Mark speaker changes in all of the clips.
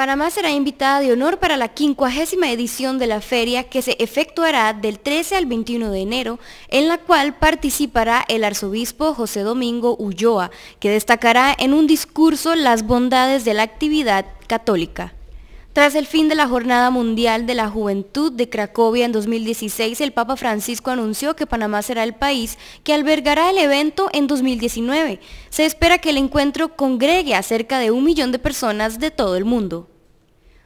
Speaker 1: Panamá será invitada de honor para la quincuagésima edición de la feria que se efectuará del 13 al 21 de enero, en la cual participará el arzobispo José Domingo Ulloa, que destacará en un discurso las bondades de la actividad católica. Tras el fin de la Jornada Mundial de la Juventud de Cracovia en 2016, el Papa Francisco anunció que Panamá será el país que albergará el evento en 2019. Se espera que el encuentro congregue a cerca de un millón de personas de todo el mundo.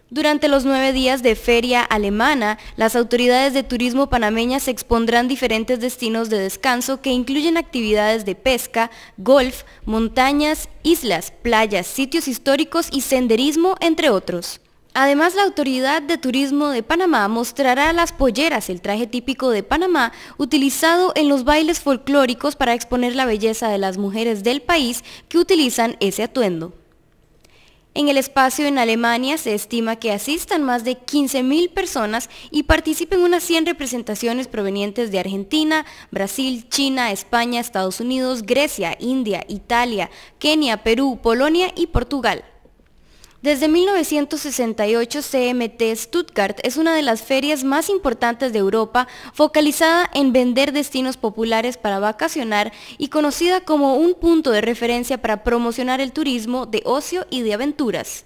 Speaker 1: Durante los nueve días de feria alemana, las autoridades de turismo panameñas expondrán diferentes destinos de descanso que incluyen actividades de pesca, golf, montañas, islas, playas, sitios históricos y senderismo, entre otros. Además, la Autoridad de Turismo de Panamá mostrará las polleras, el traje típico de Panamá, utilizado en los bailes folclóricos para exponer la belleza de las mujeres del país que utilizan ese atuendo. En el espacio en Alemania se estima que asistan más de 15.000 personas y participen unas 100 representaciones provenientes de Argentina, Brasil, China, España, Estados Unidos, Grecia, India, Italia, Kenia, Perú, Polonia y Portugal. Desde 1968, CMT Stuttgart es una de las ferias más importantes de Europa, focalizada en vender destinos populares para vacacionar y conocida como un punto de referencia para promocionar el turismo de ocio y de aventuras.